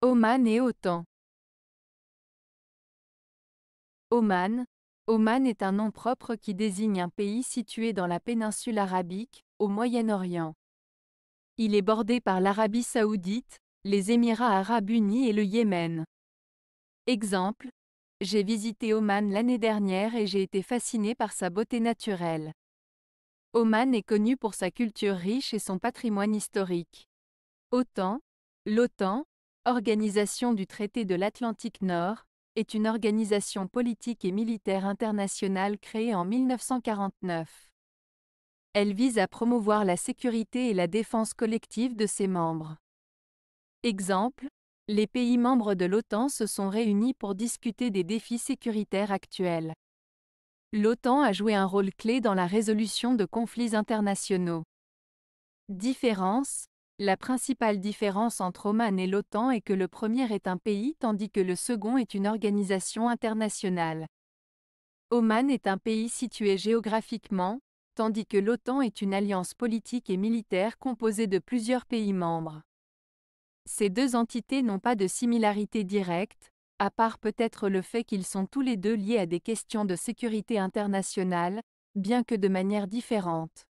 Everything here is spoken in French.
Oman et OTAN. Oman. Oman est un nom propre qui désigne un pays situé dans la péninsule arabique, au Moyen-Orient. Il est bordé par l'Arabie saoudite, les Émirats arabes unis et le Yémen. Exemple. J'ai visité Oman l'année dernière et j'ai été fasciné par sa beauté naturelle. Oman est connu pour sa culture riche et son patrimoine historique. OTAN. L'OTAN, Organisation du traité de l'Atlantique Nord, est une organisation politique et militaire internationale créée en 1949. Elle vise à promouvoir la sécurité et la défense collective de ses membres. Exemple, les pays membres de l'OTAN se sont réunis pour discuter des défis sécuritaires actuels. L'OTAN a joué un rôle clé dans la résolution de conflits internationaux. Différence, la principale différence entre Oman et l'OTAN est que le premier est un pays tandis que le second est une organisation internationale. Oman est un pays situé géographiquement, tandis que l'OTAN est une alliance politique et militaire composée de plusieurs pays membres. Ces deux entités n'ont pas de similarité directe, à part peut-être le fait qu'ils sont tous les deux liés à des questions de sécurité internationale, bien que de manière différente.